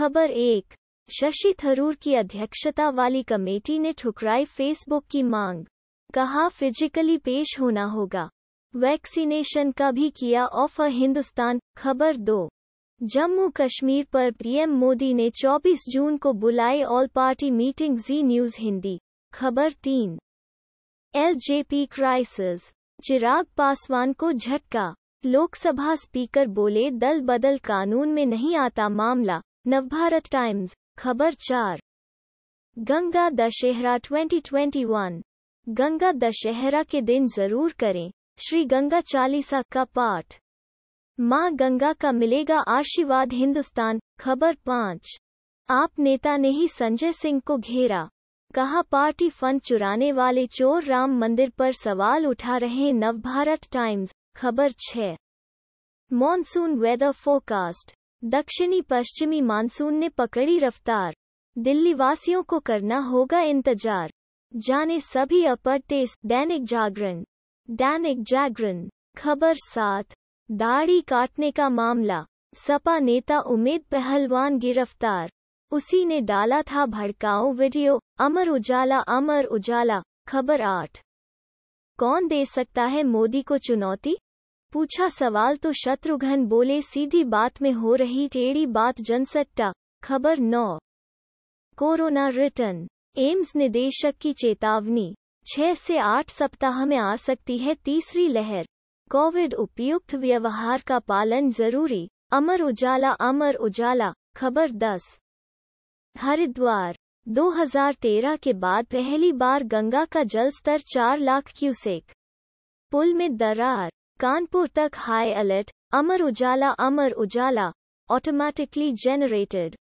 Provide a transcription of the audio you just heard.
खबर एक शशि थरूर की अध्यक्षता वाली कमेटी ने ठुकराई फेसबुक की मांग कहा फिजिकली पेश होना होगा वैक्सीनेशन का भी किया ऑफर हिंदुस्तान खबर दो जम्मू कश्मीर पर पीएम मोदी ने 24 जून को बुलाई all party meeting Zee news Hindi खबर तीन एलजेपी क्राइसिस चिराग पासवान को झटका लोकसभा स्पीकर बोले दल बदल कानून में नहीं आता मामला नवभारत टाइम्स खबर चार गंगा दशहरा 2021 गंगा दशहरा के दिन जरूर करें श्री गंगा चालीसा का पाठ माँ गंगा का मिलेगा आशीर्वाद हिंदुस्तान खबर पाँच आप नेता ने ही संजय सिंह को घेरा कहा पार्टी फंड चुराने वाले चोर राम मंदिर पर सवाल उठा रहे नवभारत टाइम्स खबर छः मॉनसून वेदर फोरकास्ट दक्षिणी पश्चिमी मानसून ने पकड़ी रफ्तार दिल्ली वासियों को करना होगा इंतजार जाने सभी अपर टेस्ट दैनिक जागरण दैनिक जागरण खबर सात दाढ़ी काटने का मामला सपा नेता उमेद पहलवान गिरफ्तार उसी ने डाला था भड़काऊ वीडियो अमर उजाला अमर उजाला खबर आठ कौन दे सकता है मोदी को चुनौती पूछा सवाल तो शत्रुघ्न बोले सीधी बात में हो रही टेढ़ी बात जनसट्टा खबर नौ कोरोना रिटर्न एम्स निदेशक की चेतावनी छह से आठ सप्ताह में आ सकती है तीसरी लहर कोविड उपयुक्त व्यवहार का पालन जरूरी अमर उजाला अमर उजाला खबर दस हरिद्वार 2013 के बाद पहली बार गंगा का जलस्तर चार लाख क्यूसेक पुल में दरार कानपुर तक high alert Amar Ujala Amar Ujala automatically generated